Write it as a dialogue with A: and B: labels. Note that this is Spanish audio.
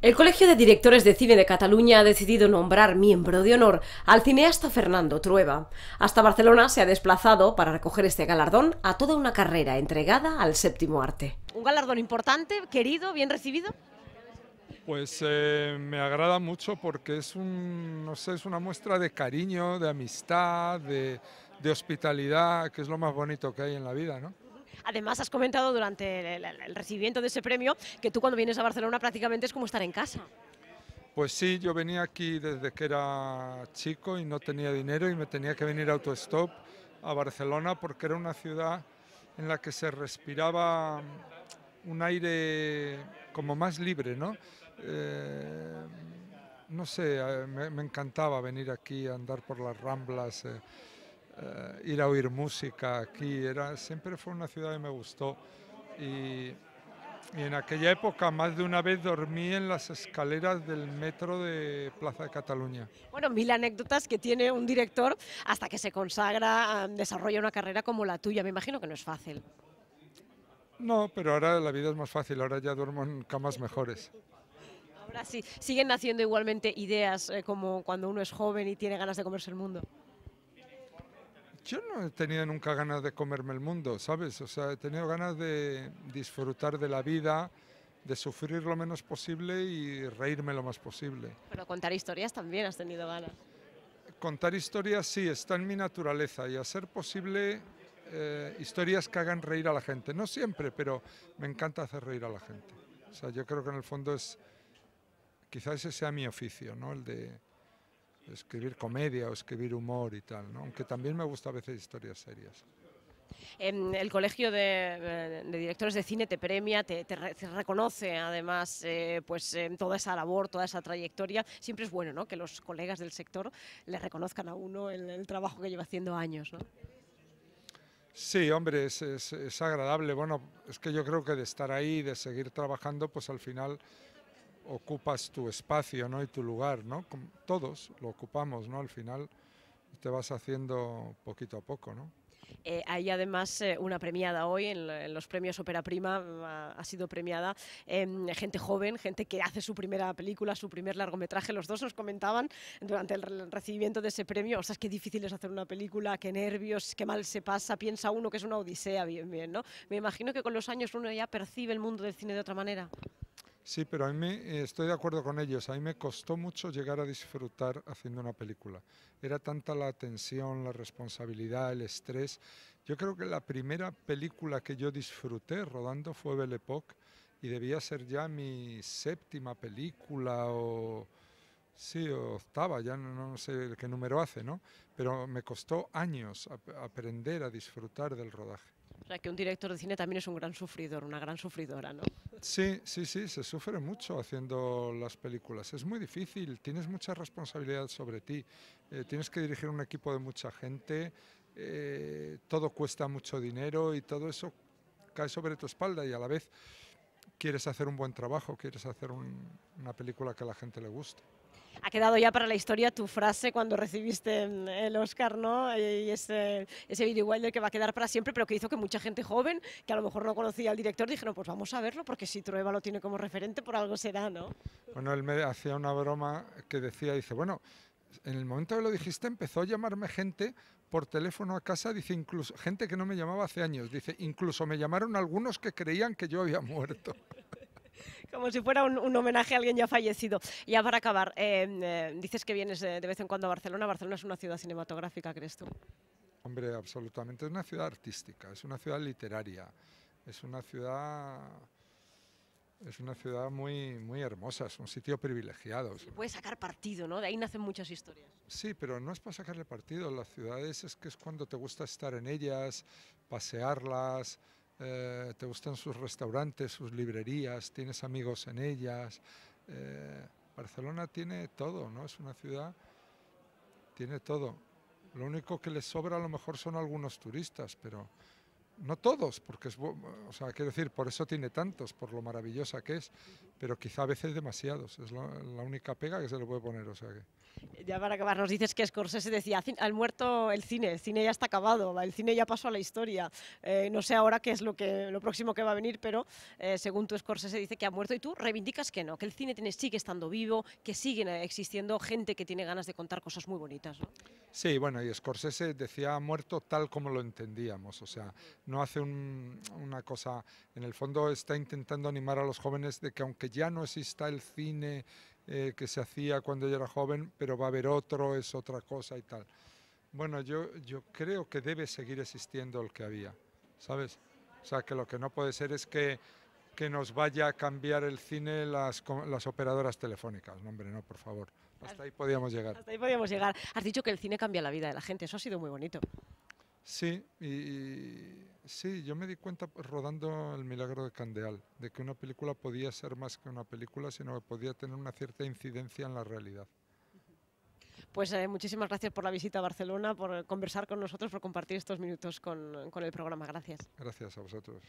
A: El Colegio de Directores de Cine de Cataluña ha decidido nombrar miembro de honor al cineasta Fernando Trueba. Hasta Barcelona se ha desplazado para recoger este galardón a toda una carrera entregada al séptimo arte. Un galardón importante, querido, bien recibido.
B: Pues eh, me agrada mucho porque es, un, no sé, es una muestra de cariño, de amistad, de, de hospitalidad, que es lo más bonito que hay en la vida, ¿no?
A: Además, has comentado durante el, recibimiento de ese premio que tú cuando vienes a Barcelona prácticamente es como estar en casa.
B: Pues sí, yo venía aquí desde que era chico y no tenía dinero y me tenía que venir a autostop a Barcelona porque era una ciudad en la que se respiraba un aire como más libre, ¿no? Eh, no sé, eh, me, encantaba venir aquí a andar por las ramblas. Eh, eh, ir a oír música aquí, era, siempre fue una ciudad que me gustó. Y, en aquella época más de una vez dormí en las escaleras del metro de Plaza de Cataluña.
A: Bueno, mil anécdotas que tiene un director hasta que se consagra, desarrolla una carrera como la tuya. Me imagino que no es fácil.
B: No, pero ahora la vida es más fácil, ahora ya duermo en camas mejores.
A: Ahora sí, siguen naciendo igualmente ideas eh, como cuando uno es joven y tiene ganas de comerse el mundo
B: yo no he tenido nunca ganas de comerme el mundo, ¿sabes? O sea, he tenido ganas de disfrutar de la vida, de sufrir lo menos posible y reírme lo más posible.
A: Pero contar historias también has tenido ganas.
B: Contar historias sí, está en mi naturaleza y a ser posible eh, historias que hagan reír a la gente. No siempre, pero me encanta hacer reír a la gente. O sea, yo creo que en el fondo es, quizás ese sea mi oficio, ¿no? El de escribir comedia o escribir humor y tal, ¿no? aunque también me gusta a veces historias serias.
A: En el Colegio de, eh, Directores de Cine te premia, te, reconoce además eh, pues, eh, toda esa labor, toda esa trayectoria. Siempre es bueno ¿no? que los colegas del sector le reconozcan a uno el, trabajo que lleva haciendo años. ¿no?
B: Sí, hombre, es, es, es agradable. Bueno, es que yo creo que de estar ahí, de seguir trabajando, pues al final ocupas tu espacio ¿no? y tu lugar, ¿no? Todos lo ocupamos, ¿no? Al final te vas haciendo poquito a poco,
A: eh, hay además eh, una premiada hoy en, los premios Opera Prima, ha, sido premiada em, gente joven, gente que hace su primera película, su primer largometraje. Los dos nos comentaban durante el recibimiento de ese premio, o sea, qué difícil es hacer una película, qué nervios, qué mal se pasa, piensa uno que es una odisea, bien, bien, ¿no? Me imagino que con los años uno ya percibe el mundo del cine de otra manera.
B: Sí, pero a mí me, eh, estoy de acuerdo con ellos. A mí me costó mucho llegar a disfrutar haciendo una película. Era tanta la tensión, la responsabilidad, el estrés. Yo creo que la primera película que yo disfruté rodando fue Belle Époque y debía ser ya mi séptima película o sí, octava, ya no, sé qué número hace, ¿no? Pero me costó años aprender a disfrutar del rodaje.
A: O sea, que un director de cine también es un gran sufridor, una gran sufridora, ¿no?
B: Sí, sí, sí, se sufre mucho haciendo las películas. Es muy difícil, tienes mucha responsabilidad sobre ti. Eh, tienes que dirigir un equipo de mucha gente, eh, todo cuesta mucho dinero y todo eso cae sobre tu espalda y a la vez quieres hacer un buen trabajo, quieres hacer una película que a la gente le guste
A: ha quedado ya para la historia tu frase cuando recibiste mm, el Oscar, ¿no? Y ese, ese igual de que va a quedar para siempre, pero que hizo que mucha gente joven, que a lo mejor no conocía al director, dijeron, pues vamos a verlo, porque si Trueba lo tiene como referente, por algo será, ¿no?
B: Bueno, él me hacía una broma que decía, dice, bueno, en el momento que lo dijiste empezó a llamarme gente por teléfono a casa, dice incluso, gente que no me llamaba hace años, dice, incluso me llamaron algunos que creían que yo había muerto.
A: Como si fuera un, homenaje a alguien ya fallecido. Ya para acabar, eh, eh, dices que vienes eh, de, vez en cuando a Barcelona. Barcelona es una ciudad cinematográfica, ¿crees tú?
B: Hombre, absolutamente. Es una ciudad artística, es una ciudad literaria, es una ciudad... Es una ciudad muy, muy hermosa, es un sitio privilegiado.
A: Puedes sacar partido, ¿no? De ahí nacen muchas historias.
B: Sí, pero no es para sacarle partido. Las ciudades es que es cuando te gusta estar en ellas, pasearlas, eh, te gustan sus restaurantes, sus librerías, tienes amigos en ellas. Eh, Barcelona tiene todo, ¿no? Es una ciudad, tiene todo. Lo único que le sobra a lo mejor son algunos turistas, pero no todos, porque es, o sea, quiero decir, por eso tiene tantos, por lo maravillosa que es, pero quizá a veces demasiados, es la, única pega que se le puede poner, o sea que...
A: Ya para acabar, nos dices que Scorsese decía, al muerto el cine, el cine ya está acabado, el cine ya pasó a la historia, eh, no sé ahora qué es lo, que, lo próximo que va a venir, pero eh, según tú Scorsese dice que ha muerto y tú reivindicas que no, que el cine tiene, sigue estando vivo, que sigue eh, existiendo gente que tiene ganas de contar cosas muy bonitas. ¿no?
B: Sí, bueno, y Scorsese decía ha muerto tal como lo entendíamos, o sea, no hace una cosa, en el fondo está intentando animar a los jóvenes de que aunque ya no exista el cine eh, que se hacía cuando yo era joven, pero va a haber otro, es otra cosa y tal. Bueno, yo, yo creo que debe seguir existiendo el que había, ¿sabes? O sea, que lo que no puede ser es que, nos vaya a cambiar el cine las, las operadoras telefónicas. No, hombre, no, por favor. Hasta ahí podíamos llegar. Hasta
A: ahí podíamos llegar. Has dicho que el cine cambia la vida de la gente. Eso ha sido muy bonito.
B: Sí, y, Sí, yo me di cuenta rodando El Milagro de Candeal, de que una película podía ser más que una película, sino que podía tener una cierta incidencia en la realidad.
A: Pues eh, muchísimas gracias por la visita a Barcelona, por conversar con nosotros, por compartir estos minutos con el programa. Gracias.
B: Gracias a vosotros.